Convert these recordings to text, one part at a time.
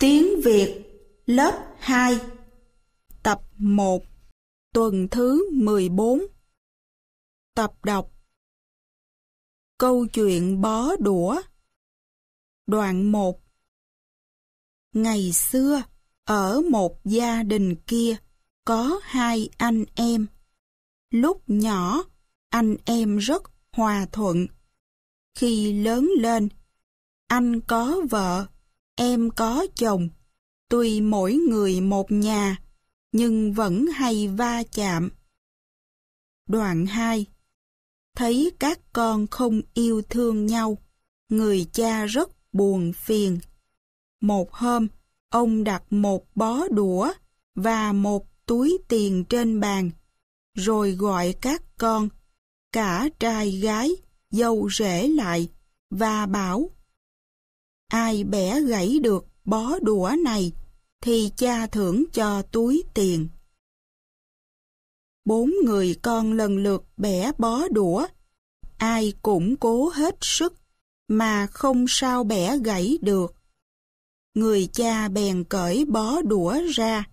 Tiếng Việt lớp 2 Tập 1 Tuần thứ 14 Tập đọc Câu chuyện bó đũa Đoạn 1 Ngày xưa, ở một gia đình kia có hai anh em. Lúc nhỏ, anh em rất hòa thuận. Khi lớn lên, anh có vợ em có chồng, tuy mỗi người một nhà, nhưng vẫn hay va chạm. Đoạn 2 Thấy các con không yêu thương nhau, người cha rất buồn phiền. Một hôm, ông đặt một bó đũa và một túi tiền trên bàn, rồi gọi các con, cả trai gái, dâu rể lại, và bảo Ai bẻ gãy được bó đũa này thì cha thưởng cho túi tiền. Bốn người con lần lượt bẻ bó đũa, ai cũng cố hết sức mà không sao bẻ gãy được. Người cha bèn cởi bó đũa ra,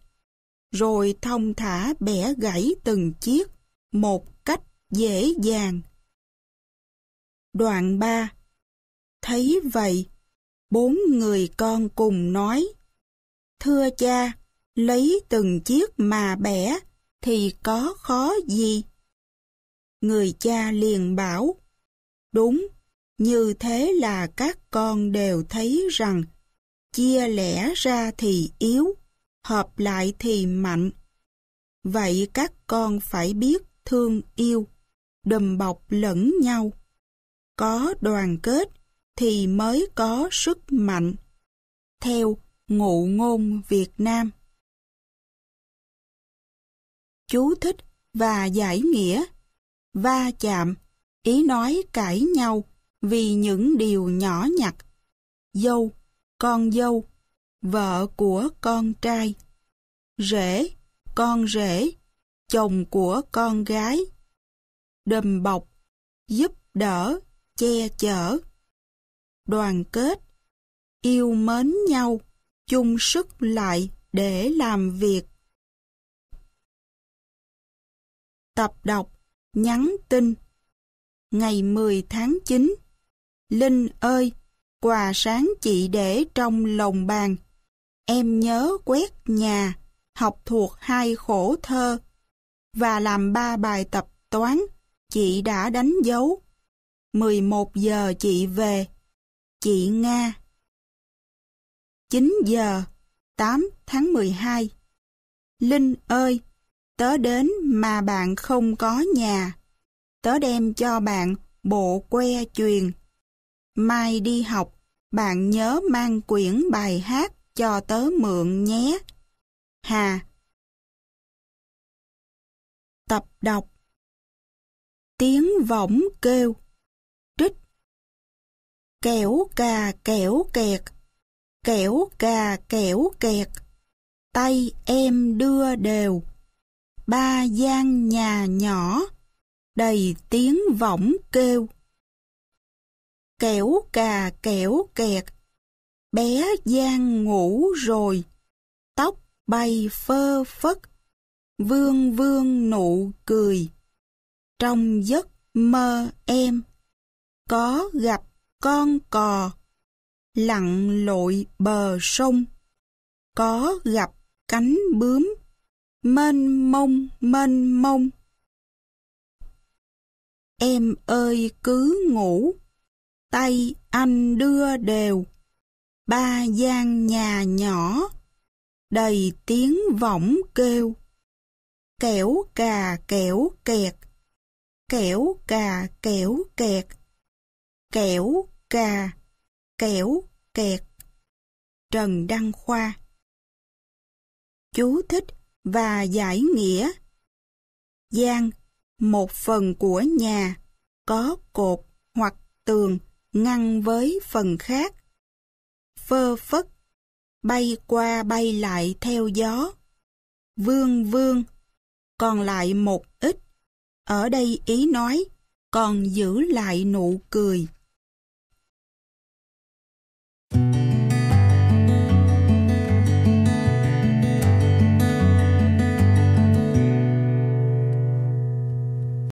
rồi thông thả bẻ gãy từng chiếc một cách dễ dàng. Đoạn 3 Thấy vậy, bốn người con cùng nói, Thưa cha, lấy từng chiếc mà bẻ thì có khó gì? Người cha liền bảo, Đúng, như thế là các con đều thấy rằng chia lẻ ra thì yếu, hợp lại thì mạnh. Vậy các con phải biết thương yêu, đùm bọc lẫn nhau. Có đoàn kết thì mới có sức mạnh. Theo Ngụ ngôn Việt Nam. Chú thích và giải nghĩa va chạm, ý nói cãi nhau vì những điều nhỏ nhặt. Dâu, con dâu, vợ của con trai. Rể, con rể, chồng của con gái. Đầm bọc, giúp đỡ, che chở đoàn kết, yêu mến nhau, chung sức lại để làm việc. Tập đọc Nhắn tin Ngày 10 tháng 9 Linh ơi, quà sáng chị để trong lồng bàn. Em nhớ quét nhà, học thuộc hai khổ thơ và làm ba bài tập toán. Chị đã đánh dấu. 11 giờ chị về. Chị Nga 9 giờ 8 tháng 12 Linh ơi, tớ đến mà bạn không có nhà. Tớ đem cho bạn bộ que truyền. Mai đi học, bạn nhớ mang quyển bài hát cho tớ mượn nhé. Hà Tập đọc Tiếng võng kêu kẻo cà kẻo kẹt, kẻo cà kẻo kẹt, tay em đưa đều. Ba gian nhà nhỏ, đầy tiếng võng kêu. Kẻo cà kẻo kẹt, bé gian ngủ rồi, tóc bay phơ phất, vương vương nụ cười. Trong giấc mơ em, có gặp con cò lặn lội bờ sông có gặp cánh bướm mênh mông mênh mông em ơi cứ ngủ tay anh đưa đều ba gian nhà nhỏ đầy tiếng võng kêu kẻo cà kẻo kẹt kẻo cà kẻo kẹt kẻo cà, kẻo kẹt. Trần Đăng Khoa Chú thích và giải nghĩa Gian, một phần của nhà, có cột hoặc tường ngăn với phần khác. Phơ phất, bay qua bay lại theo gió. Vương vương, còn lại một ít. Ở đây ý nói, còn giữ lại nụ cười.